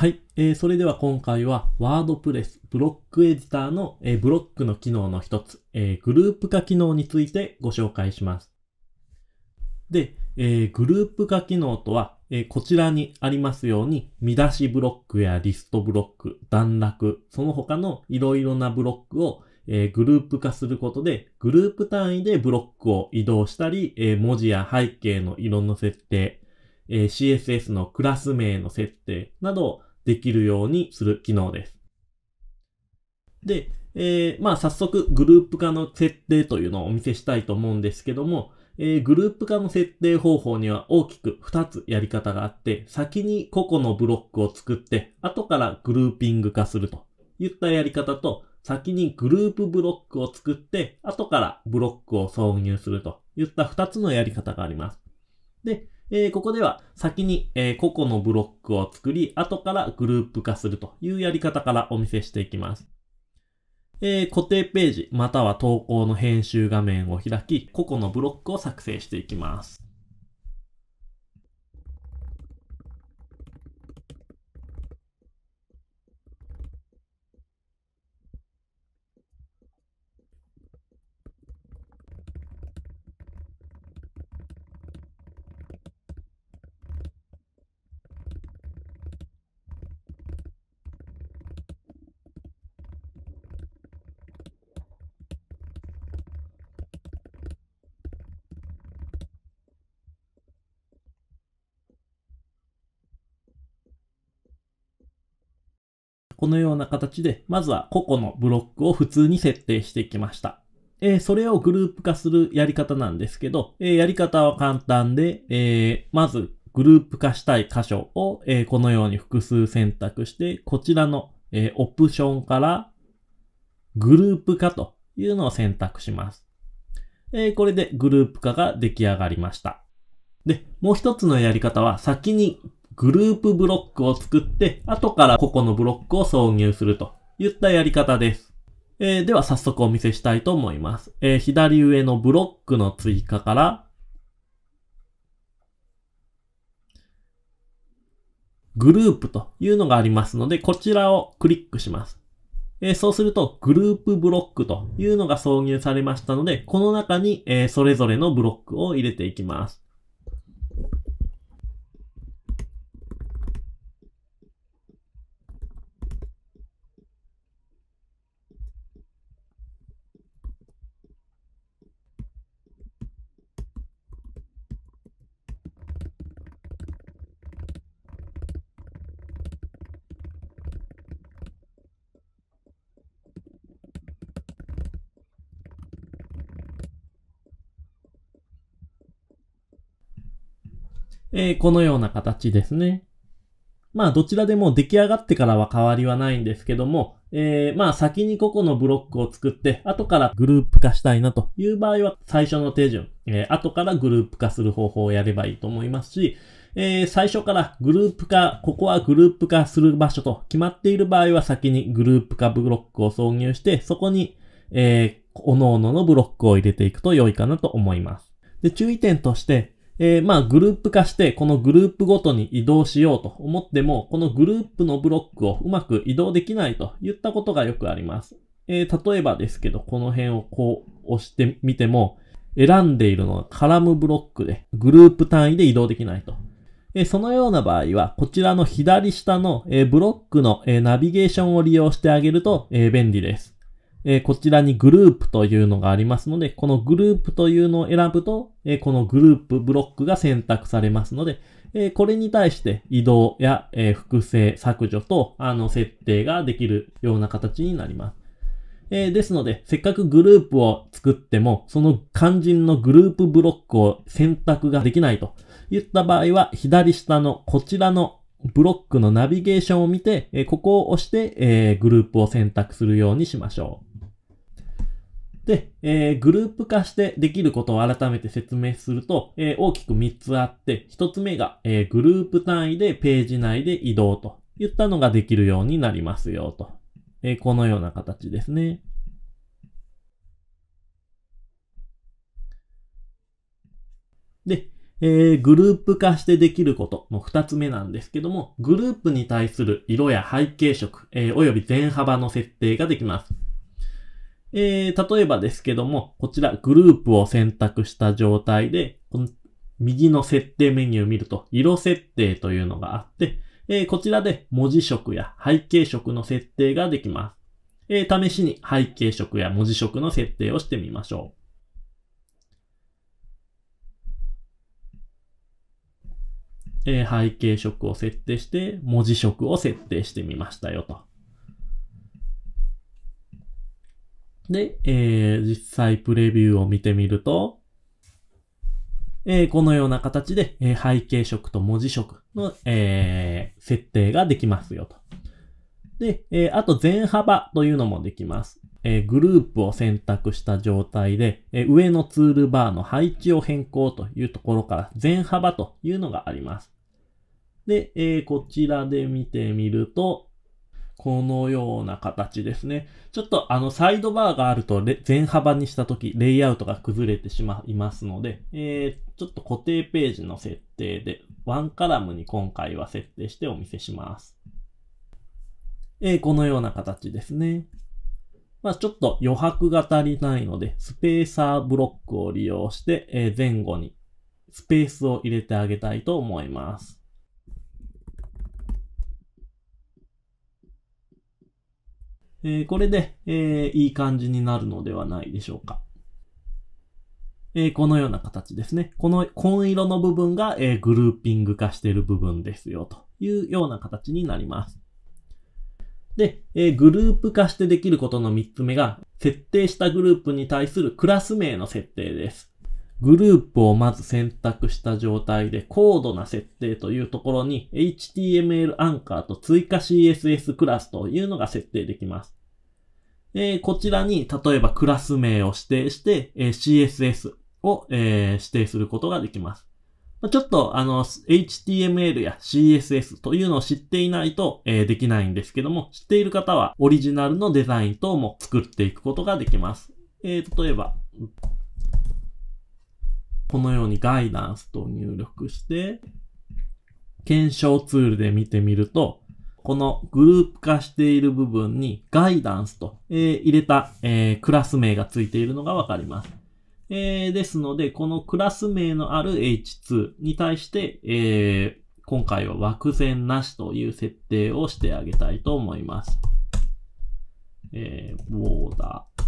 はい、えー、それでは今回は WordPress ブロックエディターの、えー、ブロックの機能の一つ、えー、グループ化機能についてご紹介します。で、えー、グループ化機能とは、えー、こちらにありますように、見出しブロックやリストブロック、段落、その他のいろいろなブロックを、えー、グループ化することで、グループ単位でブロックを移動したり、え文字や背景の色の設定、え CSS のクラス名の設定など、できるようにする機能です。で、えー、まあ早速グループ化の設定というのをお見せしたいと思うんですけども、えー、グループ化の設定方法には大きく2つやり方があって、先に個々のブロックを作って、後からグルーピング化するといったやり方と、先にグループブロックを作って、後からブロックを挿入するといった2つのやり方があります。で、えー、ここでは先に、えー、個々のブロックを作り、後からグループ化するというやり方からお見せしていきます。えー、固定ページまたは投稿の編集画面を開き、個々のブロックを作成していきます。このような形で、まずは個々のブロックを普通に設定してきました。えー、それをグループ化するやり方なんですけど、えー、やり方は簡単で、えー、まずグループ化したい箇所を、えこのように複数選択して、こちらの、えオプションからグループ化というのを選択します。えこれでグループ化が出来上がりました。で、もう一つのやり方は先にグループブロックを作って、後から個々のブロックを挿入するといったやり方です。えー、では早速お見せしたいと思います。えー、左上のブロックの追加から、グループというのがありますので、こちらをクリックします。えー、そうすると、グループブロックというのが挿入されましたので、この中に、えそれぞれのブロックを入れていきます。えー、このような形ですね。まあ、どちらでも出来上がってからは変わりはないんですけども、えー、まあ、先に個々のブロックを作って、後からグループ化したいなという場合は、最初の手順、えー、後からグループ化する方法をやればいいと思いますし、えー、最初からグループ化、ここはグループ化する場所と決まっている場合は、先にグループ化ブロックを挿入して、そこに、えー、各々のブロックを入れていくと良いかなと思います。で、注意点として、えー、まあグループ化してこのグループごとに移動しようと思っても、このグループのブロックをうまく移動できないといったことがよくあります。えー、例えばですけど、この辺をこう押してみても、選んでいるのはカラムブロックで、グループ単位で移動できないと。えー、そのような場合は、こちらの左下の、えー、ブロックの、えー、ナビゲーションを利用してあげると、え便利です。えー、こちらにグループというのがありますので、このグループというのを選ぶと、えー、このグループブロックが選択されますので、えー、これに対して移動や、え複製、削除と、あの、設定ができるような形になります。えですので、せっかくグループを作っても、その肝心のグループブロックを選択ができないといった場合は、左下のこちらのブロックのナビゲーションを見て、えここを押して、えグループを選択するようにしましょう。で、えー、グループ化してできることを改めて説明すると、えー、大きく3つあって、1つ目が、えー、グループ単位でページ内で移動といったのができるようになりますよと。えこのような形ですね。で、えー、グループ化してできることの二つ目なんですけども、グループに対する色や背景色、えー、および全幅の設定ができます。えー、例えばですけども、こちらグループを選択した状態で、この右の設定メニューを見ると、色設定というのがあって、えー、こちらで文字色や背景色の設定ができます。えー、試しに背景色や文字色の設定をしてみましょう。えー、背景色を設定して、文字色を設定してみましたよと。で、えー、実際プレビューを見てみると、えー、このような形で、えー、背景色と文字色の、えー、設定ができますよと。で、えー、あと全幅というのもできます。えー、グループを選択した状態で、えー、上のツールバーの配置を変更というところから全幅というのがあります。で、えー、こちらで見てみると、このような形ですね。ちょっとあのサイドバーがあると全幅にしたときレイアウトが崩れてしまいますので、えー、ちょっと固定ページの設定でワンカラムに今回は設定してお見せします。えー、このような形ですね。まあちょっと余白が足りないので、スペーサーブロックを利用して、え前後にスペースを入れてあげたいと思います。えー、これで、えー、いい感じになるのではないでしょうか。えー、このような形ですね。この紺色の部分が、えグルーピング化している部分ですよというような形になります。で、えグループ化してできることの3つ目が、設定したグループに対するクラス名の設定です。グループをまず選択した状態で高度な設定というところに HTML アンカーと追加 CSS クラスというのが設定できます。えー、こちらに例えばクラス名を指定して、えー、CSS を、えー、指定することができます。ちょっとあの HTML や CSS というのを知っていないと、えー、できないんですけども、知っている方はオリジナルのデザイン等も作っていくことができます。えー、例えば、このようにガイダンスと入力して、検証ツールで見てみると、このグループ化している部分にガイダンスと、えー、入れた、えー、クラス名がついているのがわかります。えー、ですので、このクラス名のある H2 に対して、えー、今回は枠線なしという設定をしてあげたいと思います。えー、ボーダー。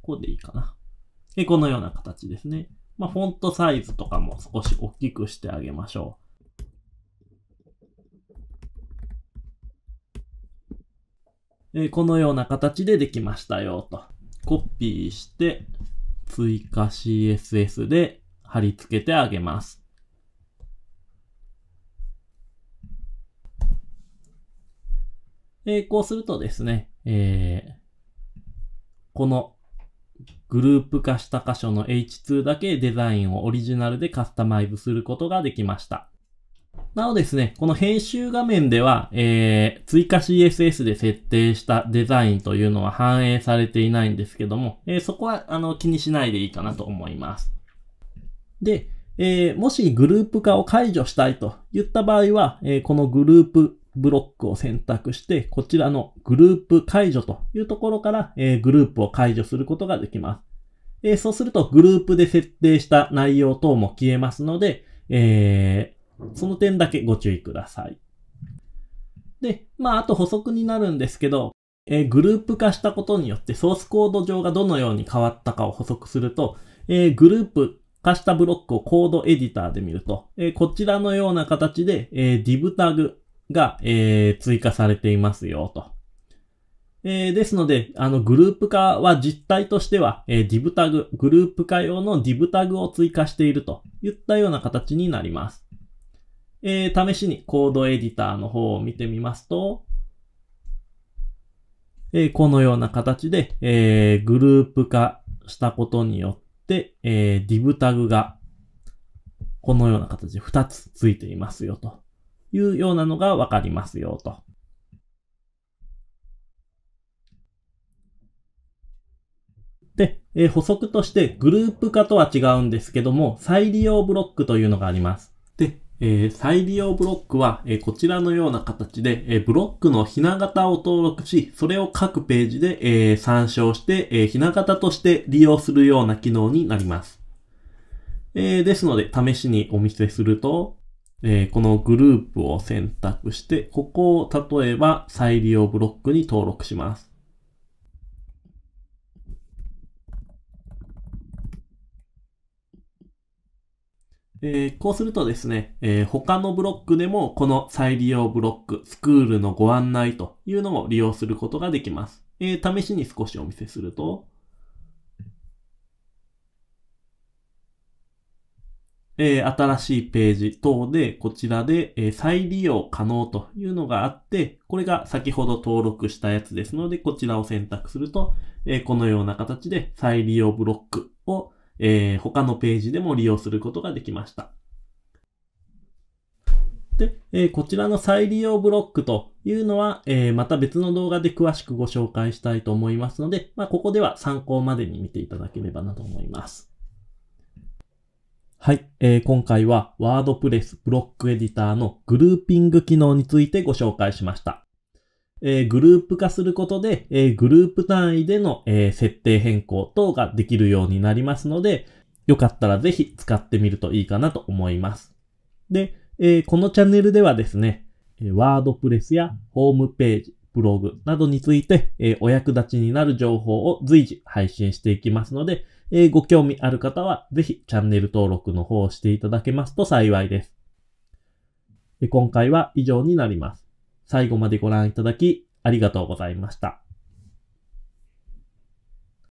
ここでいいかな。このような形ですね。まあ、フォントサイズとかも少し大きくしてあげましょう。えこのような形でできましたよと。コピーして、追加 CSS で貼り付けてあげます。えこうするとですね、えー、このグループ化した箇所の H2 だけデザインをオリジナルでカスタマイズすることができました。なおですね、この編集画面では、えー、追加 CSS で設定したデザインというのは反映されていないんですけども、えー、そこはあの気にしないでいいかなと思います。で、えー、もしグループ化を解除したいと言った場合は、えー、このグループブロックを選択して、こちらのグループ解除というところから、えー、グループを解除することができます。えー、そうすると、グループで設定した内容等も消えますので、えー、その点だけご注意ください。で、まあ、あと補足になるんですけど、えグループ化したことによってソースコード上がどのように変わったかを補足すると、えグループ化したブロックをコードエディターで見ると、えこちらのような形で、え div タグが、えー、追加されていますよ、と。えー、ですので、あの、グループ化は実態としては、えー、div タグ、グループ化用の div タグを追加しているといったような形になります。えー、試しにコードエディターの方を見てみますと、えー、このような形で、えー、グループ化したことによって、えー、div タグがこのような形で2つついていますよと。いうようなのがわかりますよと。で、えー、補足としてグループ化とは違うんですけども、再利用ブロックというのがあります。で、えー、再利用ブロックは、えー、こちらのような形で、えブロックのひな型を登録し、それを各ページで、え参照して、えひな型として利用するような機能になります。えですので、試しにお見せすると、えー、このグループを選択して、ここを例えば再利用ブロックに登録します。えー、こうするとですね、えー、他のブロックでもこの再利用ブロック、スクールのご案内というのを利用することができます。えー、試しに少しお見せすると、えー、新しいページ等で、こちらで、えー、再利用可能というのがあって、これが先ほど登録したやつですので、こちらを選択すると、えー、このような形で再利用ブロックを、え他のページでも利用することができました。で、えこちらの再利用ブロックというのは、えまた別の動画で詳しくご紹介したいと思いますので、まあ、ここでは参考までに見ていただければなと思います。はい、えー、今回は WordPress ブロックエディターのグルーピング機能についてご紹介しました。えー、グループ化することで、えー、グループ単位での、えー、設定変更等ができるようになりますので、よかったらぜひ使ってみるといいかなと思います。で、えこのチャンネルではですね、wordpress やホームページ、ブログなどについて、えお役立ちになる情報を随時配信していきますので、えー、ご興味ある方は、ぜひチャンネル登録の方をしていただけますと幸いです。今回は以上になります。最後までご覧いただき、ありがとうございました。